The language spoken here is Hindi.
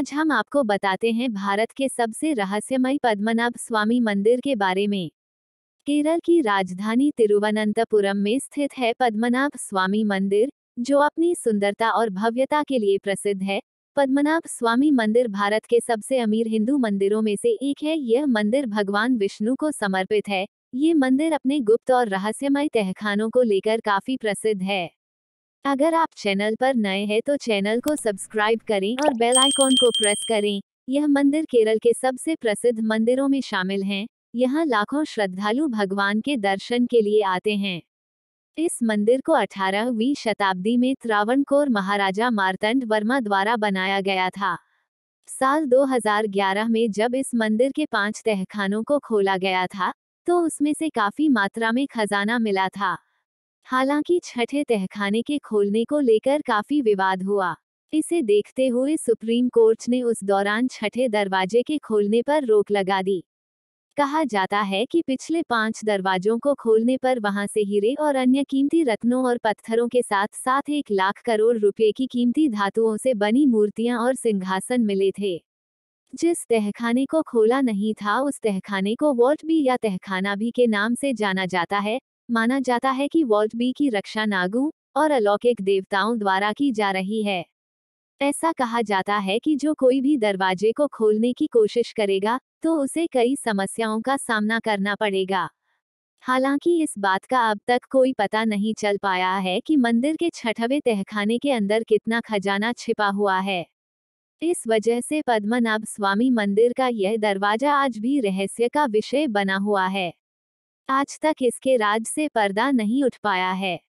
आज हम आपको बताते हैं भारत के सबसे रहस्यमय पद्मनाभ स्वामी मंदिर के बारे में केरल की राजधानी तिरुवनंतपुरम में स्थित है पद्मनाभ स्वामी मंदिर जो अपनी सुंदरता और भव्यता के लिए प्रसिद्ध है पद्मनाभ स्वामी मंदिर भारत के सबसे अमीर हिंदू मंदिरों में से एक है यह मंदिर भगवान विष्णु को समर्पित है ये मंदिर अपने गुप्त और रहस्यमय तहखानों को लेकर काफी प्रसिद्ध है अगर आप चैनल पर नए हैं तो चैनल को सब्सक्राइब करें और बेल आइकॉन को प्रेस करें यह मंदिर केरल के सबसे प्रसिद्ध मंदिरों में शामिल है यहाँ लाखों श्रद्धालु भगवान के दर्शन के लिए आते हैं इस मंदिर को 18वीं शताब्दी में त्रावणकोर महाराजा मारतंड वर्मा द्वारा बनाया गया था साल 2011 में जब इस मंदिर के पांच तहखानों को खोला गया था तो उसमें से काफी मात्रा में खजाना मिला था हालांकि छठे तहखाने के खोलने को लेकर काफी विवाद हुआ इसे देखते हुए सुप्रीम कोर्ट ने उस दौरान छठे दरवाजे के खोलने पर रोक लगा दी कहा जाता है कि पिछले पांच दरवाजों को खोलने पर वहां से हीरे और अन्य कीमती रत्नों और पत्थरों के साथ साथ एक लाख करोड़ रुपए की कीमती धातुओं से बनी मूर्तियां और सिंहासन मिले थे जिस तहखाने को खोला नहीं था उस तहखाने को वॉल्ट भी या तहखाना भी के नाम से जाना जाता है माना जाता है कि वॉल्ट बी की रक्षा नागू और अलौकिक देवताओं द्वारा की जा रही है ऐसा कहा जाता है कि जो कोई भी दरवाजे को खोलने की कोशिश करेगा तो उसे कई समस्याओं का सामना करना पड़ेगा हालांकि इस बात का अब तक कोई पता नहीं चल पाया है कि मंदिर के छठवे तहखाने के अंदर कितना खजाना छिपा हुआ है इस वजह से पद्मनाभ स्वामी मंदिर का यह दरवाजा आज भी रहस्य का विषय बना हुआ है आज तक इसके राज से पर्दा नहीं उठ पाया है